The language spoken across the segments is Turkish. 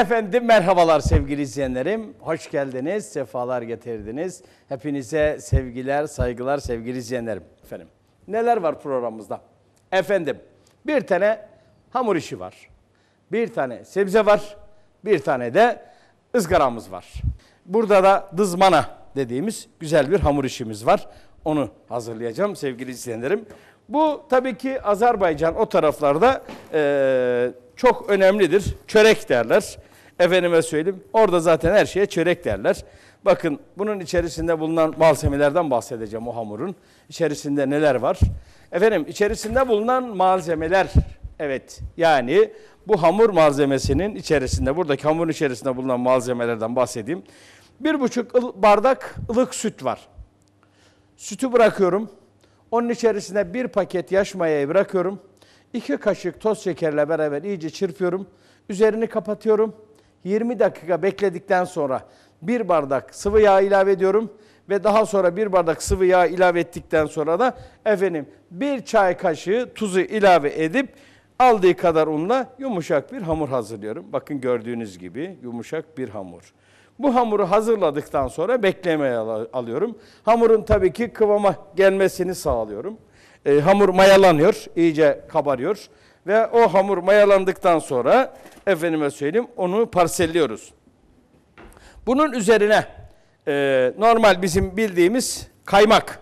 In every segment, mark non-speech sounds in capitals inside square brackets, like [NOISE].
Efendim merhabalar sevgili izleyenlerim. Hoş geldiniz, sefalar getirdiniz. Hepinize sevgiler, saygılar sevgili izleyenlerim. Efendim neler var programımızda? Efendim bir tane hamur işi var. Bir tane sebze var. Bir tane de ızgaramız var. Burada da dızmana dediğimiz güzel bir hamur işimiz var. Onu hazırlayacağım sevgili izleyenlerim. Bu tabii ki Azerbaycan o taraflarda e, çok önemlidir. Çörek derler. Efendime söyleyeyim orada zaten her şeye çörek derler. Bakın bunun içerisinde bulunan malzemelerden bahsedeceğim o hamurun. İçerisinde neler var? Efendim içerisinde bulunan malzemeler evet yani bu hamur malzemesinin içerisinde buradaki hamurun içerisinde bulunan malzemelerden bahsedeyim. Bir buçuk bardak ılık süt var. Sütü bırakıyorum. Onun içerisine bir paket yaş mayayı bırakıyorum. İki kaşık toz şekerle beraber iyice çırpıyorum. Üzerini kapatıyorum 20 dakika bekledikten sonra bir bardak sıvı yağ ilave ediyorum ve daha sonra bir bardak sıvı yağ ilave ettikten sonra da efendim bir çay kaşığı tuzu ilave edip aldığı kadar unla yumuşak bir hamur hazırlıyorum. Bakın gördüğünüz gibi yumuşak bir hamur. Bu hamuru hazırladıktan sonra beklemeye alıyorum. Hamurun tabii ki kıvama gelmesini sağlıyorum. E, hamur mayalanıyor, iyice kabarıyor. Ve o hamur mayalandıktan sonra efendime söyleyeyim onu parselliyoruz. Bunun üzerine e, normal bizim bildiğimiz kaymak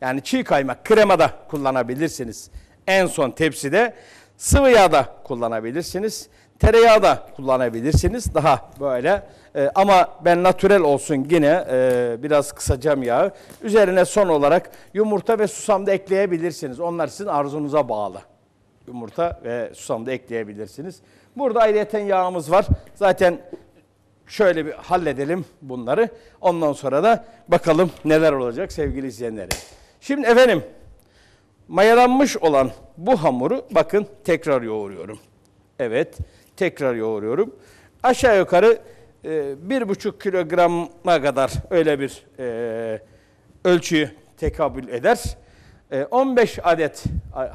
yani çiğ kaymak kremada kullanabilirsiniz. En son tepside sıvı yağda kullanabilirsiniz. Tereyağı da kullanabilirsiniz. Daha böyle e, ama ben natürel olsun yine e, biraz kısacağım yağı. Üzerine son olarak yumurta ve susam da ekleyebilirsiniz. Onlar sizin arzunuza bağlı yumurta ve susam da ekleyebilirsiniz. Burada ayrıyeten yağımız var. Zaten şöyle bir halledelim bunları. Ondan sonra da bakalım neler olacak sevgili izleyenlerim. Şimdi efendim mayalanmış olan bu hamuru bakın tekrar yoğuruyorum. Evet tekrar yoğuruyorum. Aşağı yukarı e, bir buçuk kilograma kadar öyle bir e, ölçüyü tekabül eder. 15 ee, adet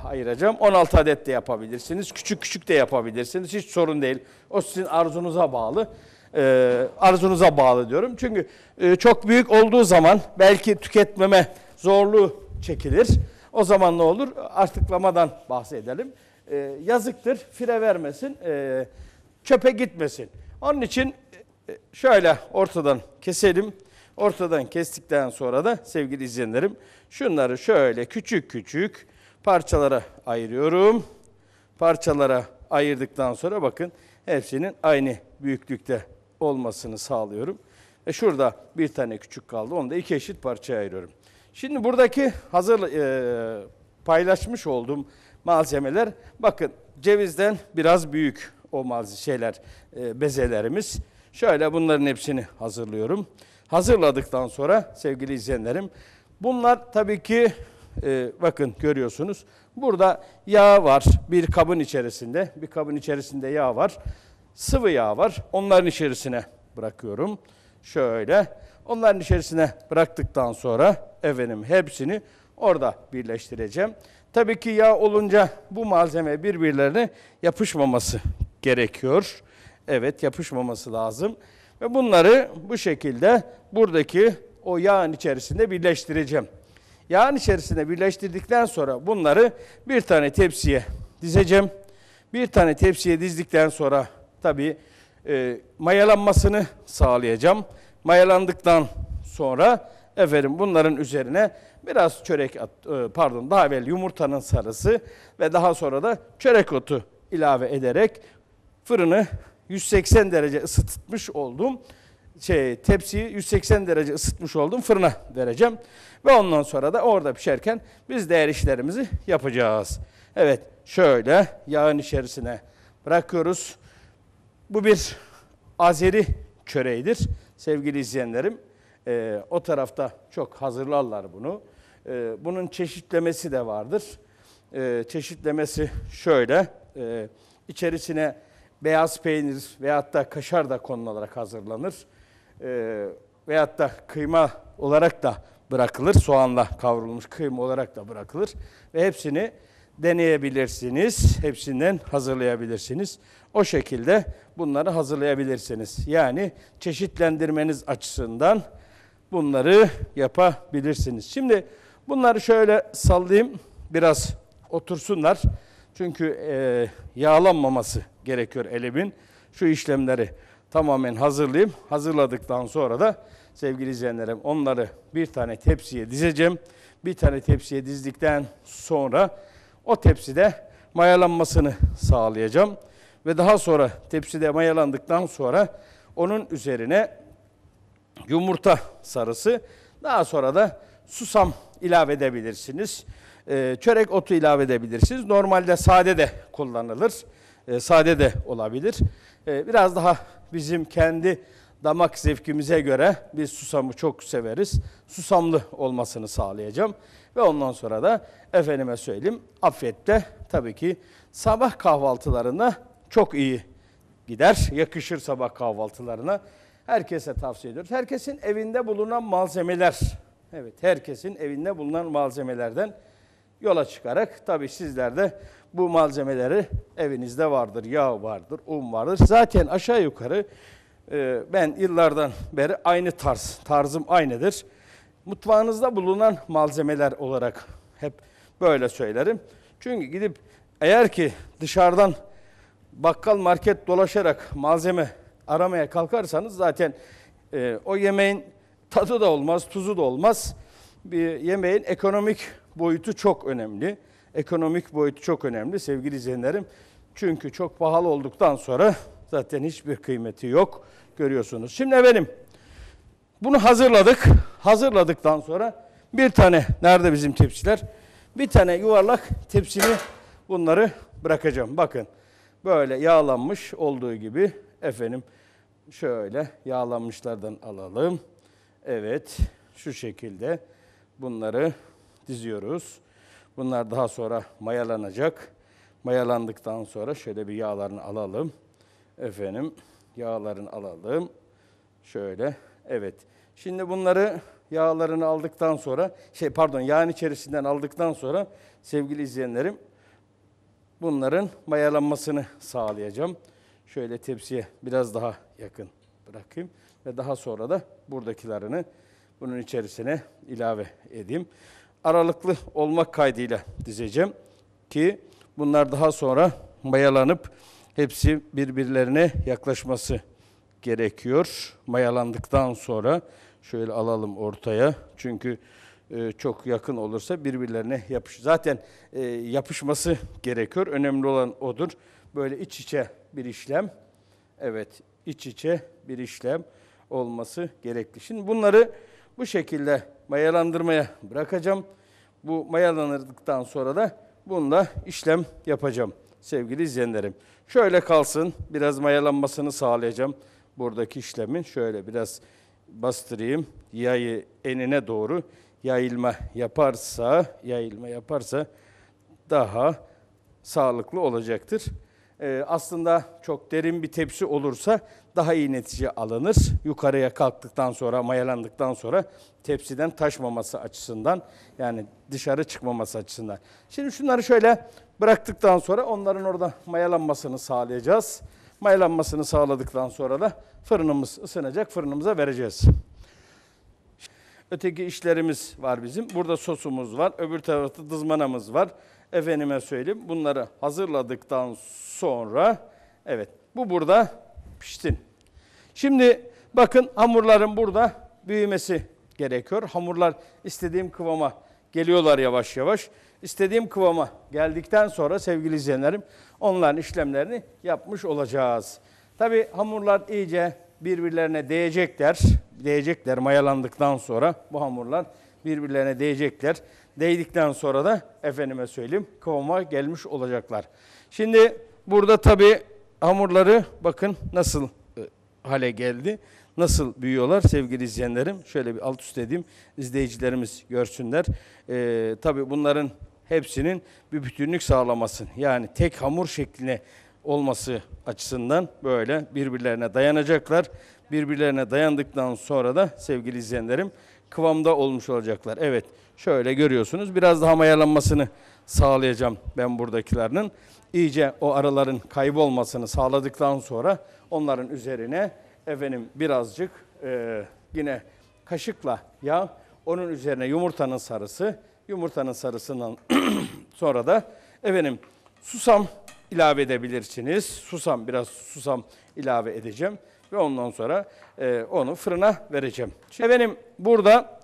ayıracağım. 16 adet de yapabilirsiniz. Küçük küçük de yapabilirsiniz. Hiç sorun değil. O sizin arzunuza bağlı. Ee, arzunuza bağlı diyorum. Çünkü e, çok büyük olduğu zaman belki tüketmeme zorluğu çekilir. O zaman ne olur? Artıklamadan bahsedelim. Ee, yazıktır. Fire vermesin. Çöpe gitmesin. Onun için e, şöyle ortadan keselim. Ortadan kestikten sonra da sevgili izleyenlerim şunları şöyle küçük küçük parçalara ayırıyorum. Parçalara ayırdıktan sonra bakın hepsinin aynı büyüklükte olmasını sağlıyorum. Ve şurada bir tane küçük kaldı. Onu da iki eşit parçaya ayırıyorum. Şimdi buradaki hazır e, paylaşmış olduğum malzemeler bakın cevizden biraz büyük o malzemeler şeyler e, bezelerimiz. Şöyle bunların hepsini hazırlıyorum hazırladıktan sonra sevgili izleyenlerim bunlar tabii ki e, bakın görüyorsunuz burada yağ var bir kabın içerisinde bir kabın içerisinde yağ var sıvı yağ var onların içerisine bırakıyorum şöyle onların içerisine bıraktıktan sonra efendim hepsini orada birleştireceğim. Tabii ki yağ olunca bu malzeme birbirlerine yapışmaması gerekiyor. Evet yapışmaması lazım. Ve bunları bu şekilde buradaki o yağın içerisinde birleştireceğim. Yağın içerisinde birleştirdikten sonra bunları bir tane tepsiye dizeceğim. Bir tane tepsiye dizdikten sonra tabii e, mayalanmasını sağlayacağım. Mayalandıktan sonra efendim bunların üzerine biraz çörek at, e, pardon daha evvel yumurtanın sarısı ve daha sonra da çörek otu ilave ederek fırını 180 derece ısıtmış oldum. Şey, tepsiyi 180 derece ısıtmış oldum fırına vereceğim. Ve ondan sonra da orada pişerken biz değer işlerimizi yapacağız. Evet şöyle yağın içerisine bırakıyoruz. Bu bir Azeri çöreğidir sevgili izleyenlerim. E, o tarafta çok hazırlarlar bunu. E, bunun çeşitlemesi de vardır. E, çeşitlemesi şöyle. E, içerisine beyaz peynir veyahut da kaşar da konularak hazırlanır. E, veyahut da kıyma olarak da bırakılır. Soğanla kavrulmuş kıyma olarak da bırakılır. Ve hepsini deneyebilirsiniz. Hepsinden hazırlayabilirsiniz. O şekilde bunları hazırlayabilirsiniz. Yani çeşitlendirmeniz açısından bunları yapabilirsiniz. Şimdi bunları şöyle sallayayım. Biraz otursunlar. Çünkü e, yağlanmaması gerekiyor elemin. Şu işlemleri tamamen hazırlayayım. Hazırladıktan sonra da sevgili izleyenlerim onları bir tane tepsiye dizeceğim. Bir tane tepsiye dizdikten sonra o tepside mayalanmasını sağlayacağım. Ve daha sonra tepside mayalandıktan sonra onun üzerine yumurta sarısı daha sonra da susam ilave edebilirsiniz. Ee, çörek otu ilave edebilirsiniz. Normalde sade de kullanılır. Ee, sade de olabilir. Ee, biraz daha bizim kendi damak zevkimize göre biz susamı çok severiz. Susamlı olmasını sağlayacağım. Ve ondan sonra da efendime söyleyeyim afiyette tabii ki sabah kahvaltılarına çok iyi gider. Yakışır sabah kahvaltılarına. Herkese tavsiye ediyoruz. Herkesin evinde bulunan malzemeler. Evet herkesin evinde bulunan malzemelerden yola çıkarak tabii sizler de bu malzemeleri evinizde vardır. Yağ vardır, un vardır. Zaten aşağı yukarı e, ben yıllardan beri aynı tarz, tarzım aynıdır. Mutfağınızda bulunan malzemeler olarak hep böyle söylerim. Çünkü gidip eğer ki dışarıdan bakkal market dolaşarak malzeme aramaya kalkarsanız zaten e, o yemeğin tadı da olmaz, tuzu da olmaz. Bir yemeğin ekonomik boyutu çok önemli. Ekonomik boyutu çok önemli sevgili izleyenlerim. Çünkü çok pahalı olduktan sonra zaten hiçbir kıymeti yok görüyorsunuz. Şimdi efendim bunu hazırladık. Hazırladıktan sonra bir tane nerede bizim tepsiler? Bir tane yuvarlak tepsini bunları bırakacağım. Bakın böyle yağlanmış olduğu gibi efendim şöyle yağlanmışlardan alalım. Evet şu şekilde bunları diziyoruz. Bunlar daha sonra mayalanacak. Mayalandıktan sonra şöyle bir yağlarını alalım. Efendim yağlarını alalım. Şöyle evet. Şimdi bunları yağlarını aldıktan sonra şey pardon yağın içerisinden aldıktan sonra sevgili izleyenlerim bunların mayalanmasını sağlayacağım. Şöyle tepsiye biraz daha yakın bırakayım ve daha sonra da buradakilerini bunun içerisine ilave edeyim aralıklı olmak kaydıyla dizeceğim ki bunlar daha sonra mayalanıp hepsi birbirlerine yaklaşması gerekiyor. Mayalandıktan sonra şöyle alalım ortaya. Çünkü e, çok yakın olursa birbirlerine yapış. Zaten e, yapışması gerekiyor. Önemli olan odur. Böyle iç içe bir işlem. Evet, iç içe bir işlem olması gerekli. Şimdi bunları bu şekilde mayalandırmaya bırakacağım. Bu mayalanırdıktan sonra da bununla işlem yapacağım sevgili izleyenlerim. Şöyle kalsın biraz mayalanmasını sağlayacağım buradaki işlemin. Şöyle biraz bastırayım yayı enine doğru yayılma yaparsa yayılma yaparsa daha sağlıklı olacaktır. Ee, aslında çok derin bir tepsi olursa daha iyi netice alınır. Yukarıya kalktıktan sonra, mayalandıktan sonra tepsiden taşmaması açısından yani dışarı çıkmaması açısından. Şimdi şunları şöyle bıraktıktan sonra onların orada mayalanmasını sağlayacağız. Mayalanmasını sağladıktan sonra da fırınımız ısınacak, fırınımıza vereceğiz. Öteki işlerimiz var bizim. Burada sosumuz var, öbür tarafta dızmanamız var efendime söyleyeyim bunları hazırladıktan sonra evet bu burada pişti. Şimdi bakın hamurların burada büyümesi gerekiyor. Hamurlar istediğim kıvama geliyorlar yavaş yavaş. İstediğim kıvama geldikten sonra sevgili izleyenlerim onların işlemlerini yapmış olacağız. Tabi hamurlar iyice birbirlerine değecekler. Değecekler mayalandıktan sonra bu hamurlar birbirlerine değecekler. Değdikten sonra da efendime söyleyeyim kıvama gelmiş olacaklar. Şimdi burada tabi hamurları bakın nasıl e, hale geldi. Nasıl büyüyorlar sevgili izleyenlerim? Şöyle bir alt üst edeyim izleyicilerimiz görsünler. Ee, tabii bunların hepsinin bir bütünlük sağlamasın, yani tek hamur şekline olması açısından böyle birbirlerine dayanacaklar. Birbirlerine dayandıktan sonra da sevgili izleyenlerim kıvamda olmuş olacaklar. Evet şöyle görüyorsunuz biraz daha mayalanmasını sağlayacağım ben buradakilerinin. İyice o araların kaybolmasını sağladıktan sonra onların üzerine efendim birazcık e, yine kaşıkla yağ onun üzerine yumurtanın sarısı yumurtanın sarısından [CLEARS THROAT] sonra da efendim susam ilave edebilirsiniz. Susam biraz susam ilave edeceğim ve ondan sonra e, onu fırına vereceğim. Şimdi benim burada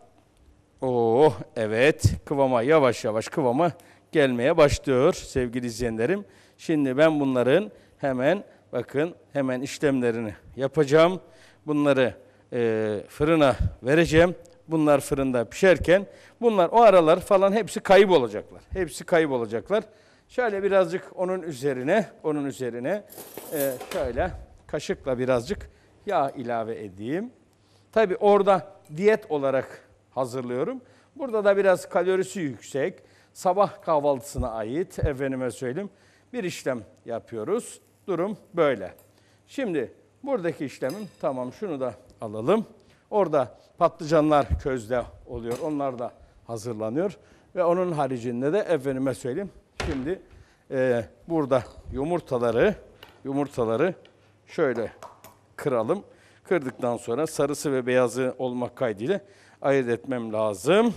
oh evet kıvama yavaş yavaş kıvama gelmeye başlıyor sevgili izleyenlerim. Şimdi ben bunların hemen bakın hemen işlemlerini yapacağım. Bunları e, fırına vereceğim. Bunlar fırında pişerken bunlar o aralar falan hepsi kaybolacaklar. Hepsi kaybolacaklar. Şöyle birazcık onun üzerine, onun üzerine e, şöyle kaşıkla birazcık yağ ilave edeyim. Tabi orada diyet olarak hazırlıyorum. Burada da biraz kalorisi yüksek. Sabah kahvaltısına ait efendime söyleyeyim bir işlem yapıyoruz. Durum böyle. Şimdi buradaki işlemim tamam şunu da alalım. Orada patlıcanlar közde oluyor. Onlar da hazırlanıyor. Ve onun haricinde de efendime söyleyeyim. Şimdi e, burada yumurtaları yumurtaları şöyle kıralım. Kırdıktan sonra sarısı ve beyazı olmak kaydıyla ayırt etmem lazım.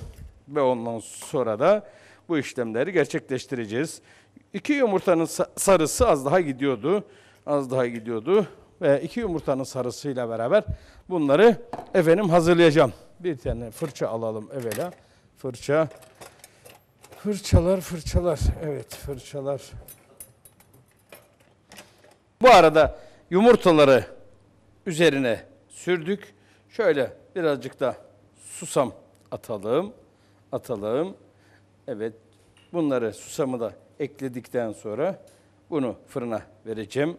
Ve ondan sonra da bu işlemleri gerçekleştireceğiz. İki yumurtanın sarısı az daha gidiyordu. Az daha gidiyordu. Ve iki yumurtanın sarısıyla beraber bunları efendim hazırlayacağım. Bir tane fırça alalım evvela. Fırça. Fırçalar, fırçalar. Evet, fırçalar. Bu arada yumurtaları üzerine sürdük. Şöyle birazcık da susam atalım. Atalım. Evet bunları susamı da ekledikten sonra bunu fırına vereceğim.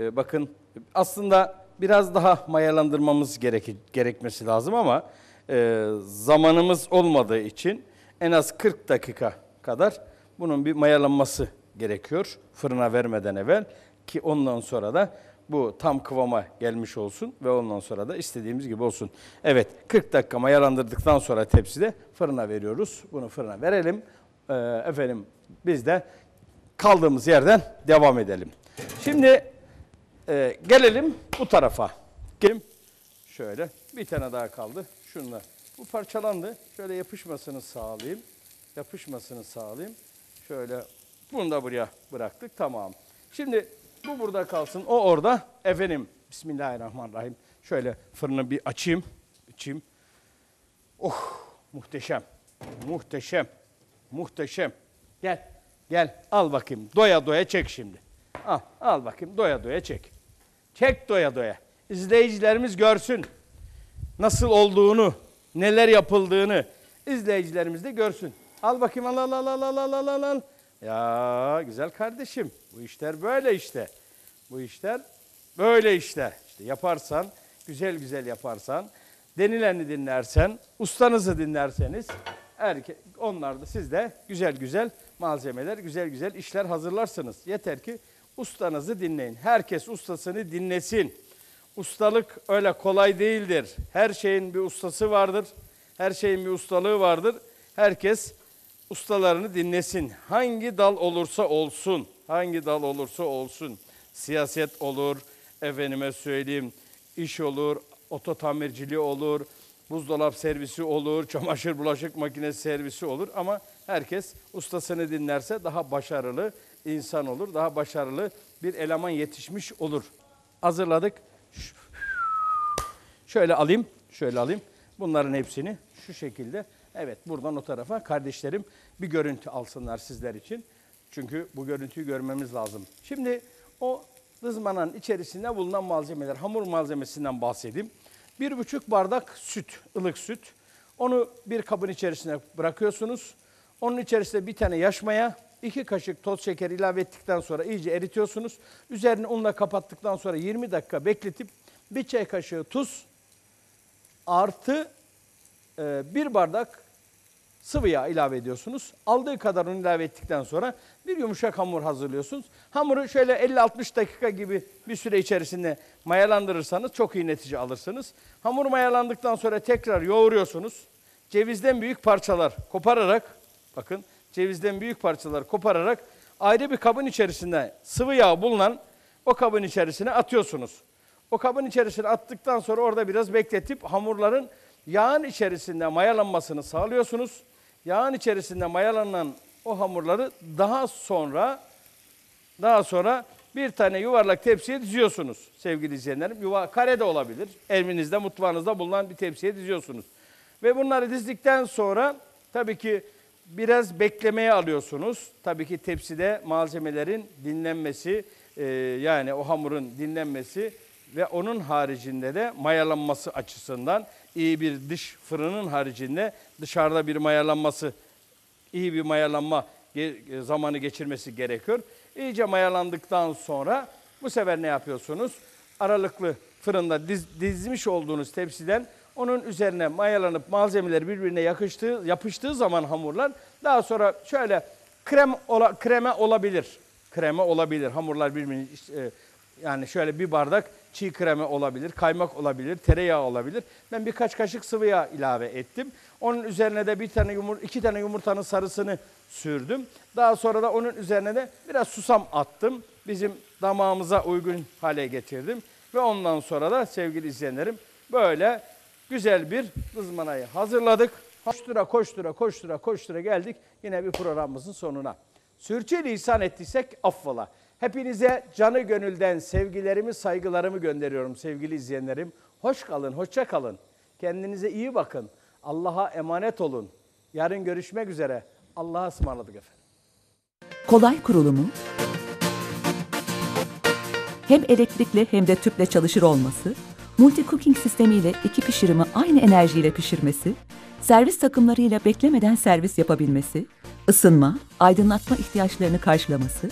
Ee, bakın aslında biraz daha mayalandırmamız gerek gerekmesi lazım ama e, zamanımız olmadığı için en az 40 dakika kadar bunun bir mayalanması gerekiyor fırına vermeden evvel ki ondan sonra da bu tam kıvama gelmiş olsun ve ondan sonra da istediğimiz gibi olsun. Evet 40 dakika mayalandırdıktan sonra tepside fırına veriyoruz. Bunu fırına verelim. Ee, efendim biz de kaldığımız yerden devam edelim. Şimdi e, gelelim bu tarafa. Kim? Şöyle bir tane daha kaldı. Şunla Bu parçalandı. Şöyle yapışmasını sağlayayım. Yapışmasını sağlayayım. Şöyle bunu da buraya bıraktık. Tamam. Şimdi bu burada kalsın. O orada. Efendim. Bismillahirrahmanirrahim. Şöyle fırını bir açayım. açayım. Oh muhteşem. Muhteşem. Muhteşem. Gel. Gel. Al bakayım. Doya doya çek şimdi. Al. Al bakayım. Doya doya çek. Çek doya doya. İzleyicilerimiz görsün. Nasıl olduğunu, neler yapıldığını izleyicilerimiz de görsün. Al bakayım al al al al al al al al. Ya güzel kardeşim bu işler böyle işte. Bu işler böyle işte. İşte yaparsan, güzel güzel yaparsan, denileni dinlersen, ustanızı dinlerseniz erke onlar da siz de güzel güzel malzemeler, güzel güzel işler hazırlarsınız. Yeter ki ustanızı dinleyin. Herkes ustasını dinlesin. Ustalık öyle kolay değildir. Her şeyin bir ustası vardır. Her şeyin bir ustalığı vardır. Herkes ustalarını dinlesin. Hangi dal olursa olsun, hangi dal olursa olsun. Siyaset olur, efendime söyleyeyim, iş olur, oto tamirciliği olur, buzdolap servisi olur, çamaşır bulaşık makinesi servisi olur ama herkes ustasını dinlerse daha başarılı insan olur, daha başarılı bir eleman yetişmiş olur. Hazırladık. Şöyle alayım, şöyle alayım. Bunların hepsini şu şekilde Evet buradan o tarafa kardeşlerim bir görüntü alsınlar sizler için. Çünkü bu görüntüyü görmemiz lazım. Şimdi o dızmananın içerisinde bulunan malzemeler, hamur malzemesinden bahsedeyim. Bir buçuk bardak süt, ılık süt. Onu bir kabın içerisine bırakıyorsunuz. Onun içerisinde bir tane yaşmaya, iki kaşık toz şeker ilave ettikten sonra iyice eritiyorsunuz. Üzerini unla kapattıktan sonra 20 dakika bekletip bir çay kaşığı tuz artı ee, bir bardak sıvı yağ ilave ediyorsunuz. Aldığı kadarını ilave ettikten sonra bir yumuşak hamur hazırlıyorsunuz. Hamuru şöyle 50-60 dakika gibi bir süre içerisinde mayalandırırsanız çok iyi netice alırsınız. Hamur mayalandıktan sonra tekrar yoğuruyorsunuz. Cevizden büyük parçalar kopararak, bakın cevizden büyük parçalar kopararak ayrı bir kabın içerisinde sıvı yağ bulunan o kabın içerisine atıyorsunuz. O kabın içerisine attıktan sonra orada biraz bekletip hamurların Yağın içerisinde mayalanmasını sağlıyorsunuz. Yağın içerisinde mayalanan o hamurları daha sonra daha sonra bir tane yuvarlak tepsiye diziyorsunuz sevgili izleyenlerim. Yuva kare de olabilir. Evinizde, mutfağınızda bulunan bir tepsiye diziyorsunuz. Ve bunları dizdikten sonra tabii ki biraz beklemeye alıyorsunuz. Tabii ki tepside malzemelerin dinlenmesi, e, yani o hamurun dinlenmesi ve onun haricinde de mayalanması açısından iyi bir dış fırının haricinde dışarıda bir mayalanması, iyi bir mayalanma e, zamanı geçirmesi gerekiyor. İyice mayalandıktan sonra bu sefer ne yapıyorsunuz? Aralıklı fırında diz, dizmiş olduğunuz tepsiden onun üzerine mayalanıp malzemeler birbirine yakıştığı, yapıştığı zaman hamurlar daha sonra şöyle krem ola, kreme olabilir. Kreme olabilir. Hamurlar birbirine e, yani şöyle bir bardak çiğ kremi olabilir, kaymak olabilir, tereyağı olabilir. Ben birkaç kaşık sıvı yağ ilave ettim. Onun üzerine de bir tane yumur iki tane yumurtanın sarısını sürdüm. Daha sonra da onun üzerine de biraz susam attım. Bizim damağımıza uygun hale getirdim. Ve ondan sonra da sevgili izleyenlerim böyle güzel bir kızmanayı hazırladık. Koştura koştura koştura koştura geldik yine bir programımızın sonuna. Sürçü lisan ettiysek affola. Hepinize canı gönülden sevgilerimi, saygılarımı gönderiyorum sevgili izleyenlerim. Hoş kalın, hoşça kalın. Kendinize iyi bakın. Allah'a emanet olun. Yarın görüşmek üzere. Allah'a ısmarladık efendim. Kolay kurulumu, hem elektrikli hem de tüple çalışır olması, multi cooking sistemiyle iki pişirimi aynı enerjiyle pişirmesi, servis takımlarıyla beklemeden servis yapabilmesi, ısınma, aydınlatma ihtiyaçlarını karşılaması,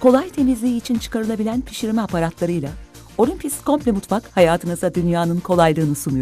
kolay temizliği için çıkarılabilen pişirme aparatlarıyla Olympus Komple Mutfak hayatınıza dünyanın kolaylığını sunuyor.